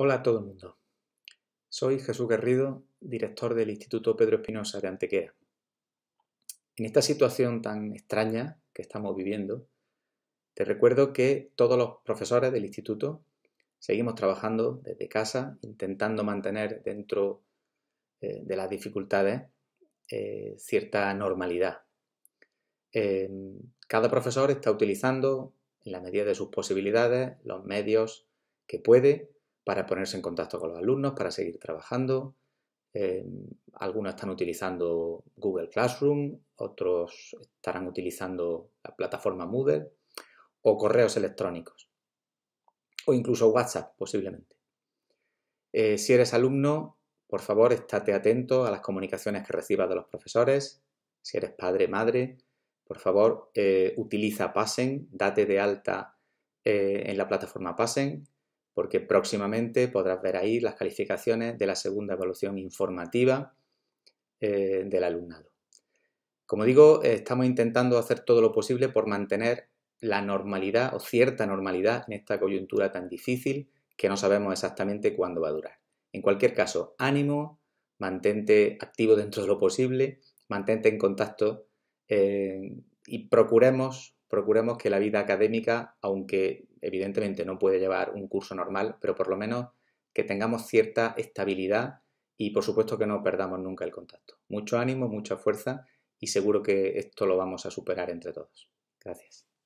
Hola a todo el mundo. Soy Jesús Garrido, director del Instituto Pedro Espinosa de Antequera. En esta situación tan extraña que estamos viviendo, te recuerdo que todos los profesores del instituto seguimos trabajando desde casa, intentando mantener dentro eh, de las dificultades eh, cierta normalidad. Em, cada profesor está utilizando, en la medida de sus posibilidades, los medios que puede para ponerse en contacto con los alumnos, para seguir trabajando. Eh, algunos están utilizando Google Classroom, otros estarán utilizando la plataforma Moodle o correos electrónicos o incluso WhatsApp posiblemente. Eh, si eres alumno, por favor, estate atento a las comunicaciones que recibas de los profesores. Si eres padre, madre, por favor, eh, utiliza Passen, date de alta en la plataforma Passen porque próximamente podrás ver ahí las calificaciones de la segunda evaluación informativa eh, del alumnado. Como digo, estamos intentando hacer todo lo posible por mantener la normalidad o cierta normalidad en esta coyuntura tan difícil que no sabemos exactamente cuándo va a durar. En cualquier caso, ánimo, mantente activo dentro de lo posible, mantente en contacto eh, y procuremos, procuremos que la vida académica, aunque evidentemente no puede llevar un curso normal, pero por lo menos que tengamos cierta estabilidad y por supuesto que no perdamos nunca el contacto. Mucho ánimo, mucha fuerza y seguro que esto lo vamos a superar entre todos. Gracias.